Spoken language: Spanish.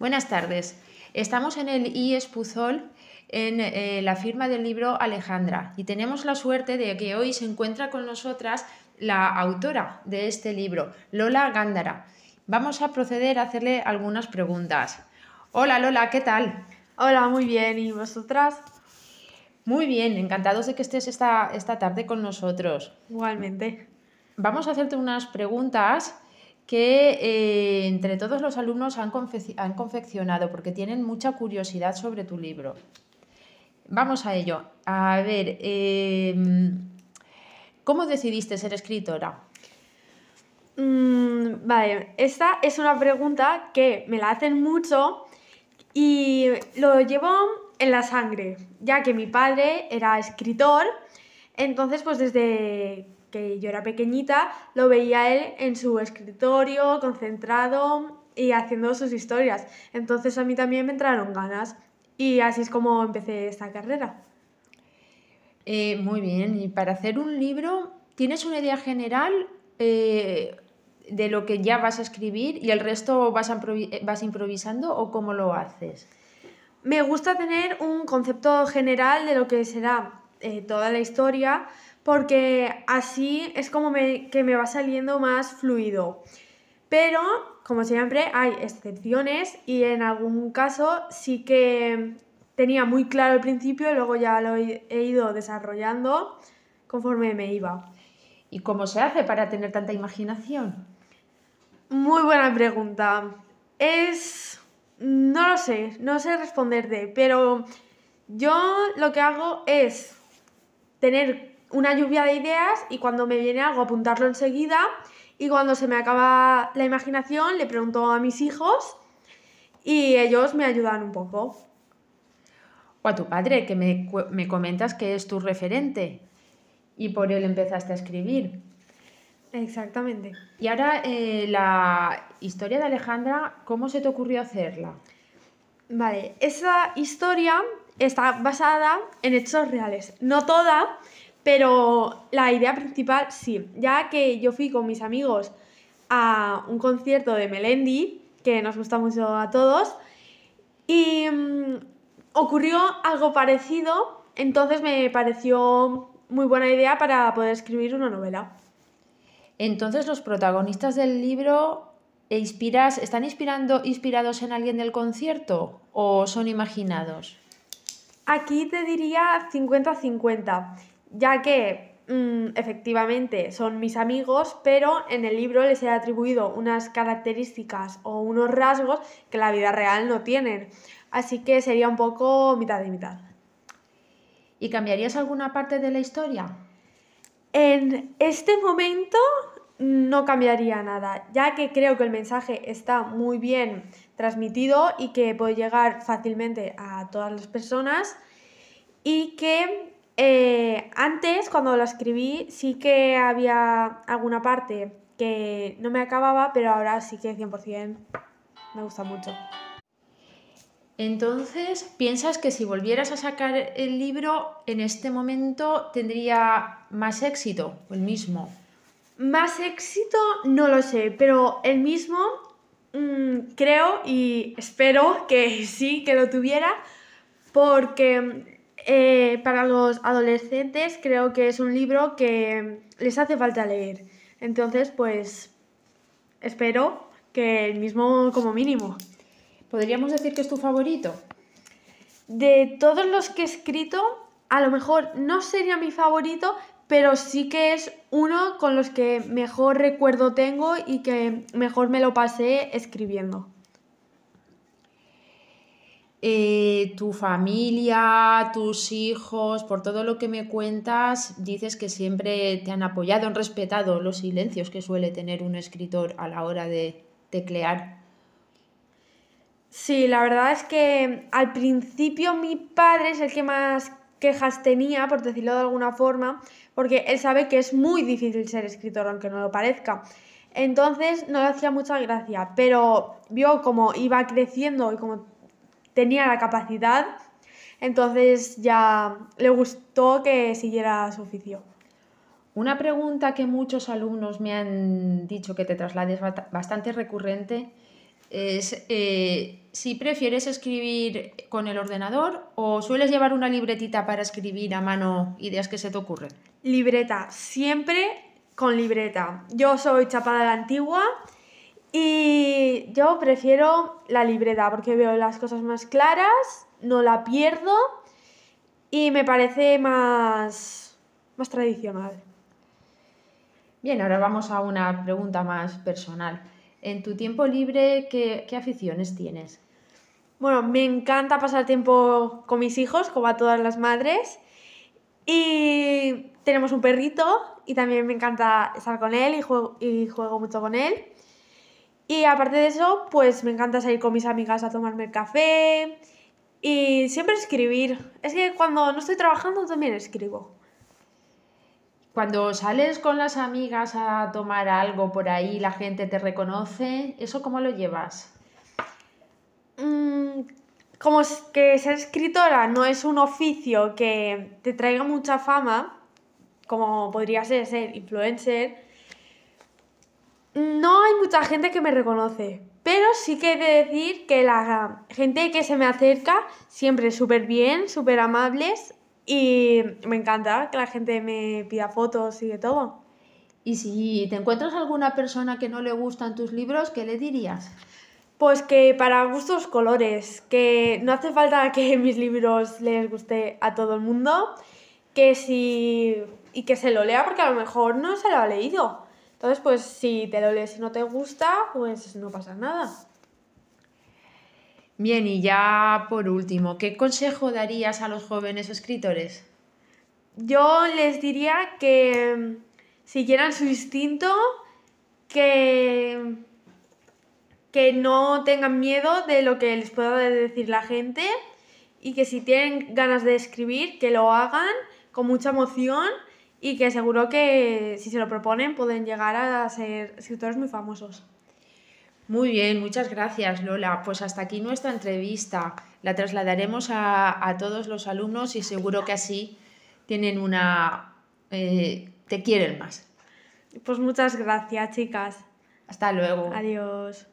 Buenas tardes. Estamos en el IES Puzol en eh, la firma del libro Alejandra y tenemos la suerte de que hoy se encuentra con nosotras la autora de este libro, Lola Gándara. Vamos a proceder a hacerle algunas preguntas. Hola Lola, ¿qué tal? Hola, muy bien. ¿Y vosotras? Muy bien, encantados de que estés esta, esta tarde con nosotros. Igualmente. Vamos a hacerte unas preguntas que eh, entre todos los alumnos han, han confeccionado porque tienen mucha curiosidad sobre tu libro. Vamos a ello. A ver, em, ¿cómo decidiste ser escritora? Mm, vale, esta es una pregunta que me la hacen mucho y lo llevo en la sangre, ya que mi padre era escritor, entonces pues desde que yo era pequeñita, lo veía él en su escritorio, concentrado y haciendo sus historias. Entonces a mí también me entraron ganas y así es como empecé esta carrera. Eh, muy bien, y para hacer un libro, ¿tienes una idea general eh, de lo que ya vas a escribir y el resto vas, improvisando o cómo lo haces? Me gusta tener un concepto general de lo que será eh, toda la historia porque así es como que me va saliendo más fluido. Pero, como siempre, hay excepciones y en algún caso sí que tenía muy claro el principio, y luego ya lo he ido desarrollando conforme me iba. ¿Y cómo se hace para tener tanta imaginación? Muy buena pregunta. Es... No lo sé, no sé responderte, pero yo lo que hago es tener una lluvia de ideas y cuando me viene algo apuntarlo enseguida y cuando se me acaba la imaginación le pregunto a mis hijos y ellos me ayudan un poco. O a tu padre, que me, comentas que es tu referente y por él empezaste a escribir. Exactamente. Y ahora eh, la historia de Alejandra, ¿cómo se te ocurrió hacerla? Vale, esa historia está basada en hechos reales. No toda, pero la idea principal sí, ya que yo fui con mis amigos a un concierto de Melendi, que nos gusta mucho a todos, y mm, ocurrió algo parecido, entonces me pareció muy buena idea para poder escribir una novela. Entonces los protagonistas del libro eh, están inspirando, inspirados en alguien del concierto o son imaginados? Aquí te diría 50-50, ya que mm, efectivamente son mis amigos, pero en el libro les he atribuido unas características o unos rasgos que la vida real no tienen. Así que sería un poco mitad y mitad. ¿Y cambiarías alguna parte de la historia? En este momento mm, no cambiaría nada, ya que creo que el mensaje está muy bien transmitido y que puede llegar fácilmente a todas las personas y que eh, antes, cuando lo escribí, sí que había alguna parte que no me acababa, pero ahora sí que 100% me gusta mucho. Entonces, ¿piensas que si volvieras a sacar el libro, en este momento tendría más éxito, el mismo? Más éxito, no lo sé, pero el mismo mm, creo y espero que sí, que lo tuviera, porque eh, para los adolescentes creo que es un libro que les hace falta leer. Entonces, pues espero que el mismo como mínimo. ¿Podríamos decir que es tu favorito? De todos los que he escrito, a lo mejor no sería mi favorito, pero sí que es uno con los que mejor recuerdo tengo y que mejor me lo pasé escribiendo. Eh, tu familia, tus hijos, por todo lo que me cuentas, dices que siempre te han apoyado, han respetado los silencios que suele tener un escritor a la hora de teclear. Sí, la verdad es que al principio mi padre es el que más quejas tenía, por decirlo de alguna forma, porque él sabe que es muy difícil ser escritor, aunque no lo parezca. Entonces no le hacía mucha gracia, pero vio como iba creciendo y como tenía la capacidad, entonces ya le gustó que siguiera su oficio. Una pregunta que muchos alumnos me han dicho que te traslades bastante recurrente es eh, si prefieres escribir con el ordenador o sueles llevar una libretita para escribir a mano ideas que se te ocurren. Libreta, siempre con libreta. Yo soy chapada de la antigua y yo prefiero la libreta porque veo las cosas más claras, no la pierdo y me parece más, tradicional. Bien, ahora vamos a una pregunta más personal. En tu tiempo libre, ¿qué, aficiones tienes? Bueno, me encanta pasar tiempo con mis hijos, como a todas las madres. Y tenemos un perrito y también me encanta estar con él y juego mucho con él. Y aparte de eso, pues me encanta salir con mis amigas a tomarme café y siempre escribir. Es que cuando no estoy trabajando también escribo. Cuando sales con las amigas a tomar algo por ahí, la gente te reconoce, ¿eso cómo lo llevas? Mm, como que ser escritora no es un oficio que te traiga mucha fama, como podría ser ser influencer, no hay mucha gente que me reconoce, pero sí que he de decir que la gente que se me acerca siempre súper bien, súper amables y me encanta que la gente me pida fotos y de todo. Y si te encuentras alguna persona que no le gustan tus libros, ¿qué le dirías? Pues que para gustos colores, que no hace falta que mis libros les guste a todo el mundo, que si y que se lo lea porque a lo mejor no se lo ha leído entonces, pues si te lo lees y no te gusta, pues no pasa nada. Bien, y ya por último, ¿qué consejo darías a los jóvenes escritores? Yo les diría que mm, siguieran su instinto, que, que no tengan miedo de lo que les pueda decir la gente y que si tienen ganas de escribir, que lo hagan con mucha emoción y que seguro que si se lo proponen pueden llegar a ser escritores muy famosos. Muy bien, muchas gracias Lola. Pues hasta aquí nuestra entrevista. La trasladaremos a, todos los alumnos y seguro que así tienen una... Eh, te quieren más. Pues muchas gracias chicas. Hasta luego. Adiós.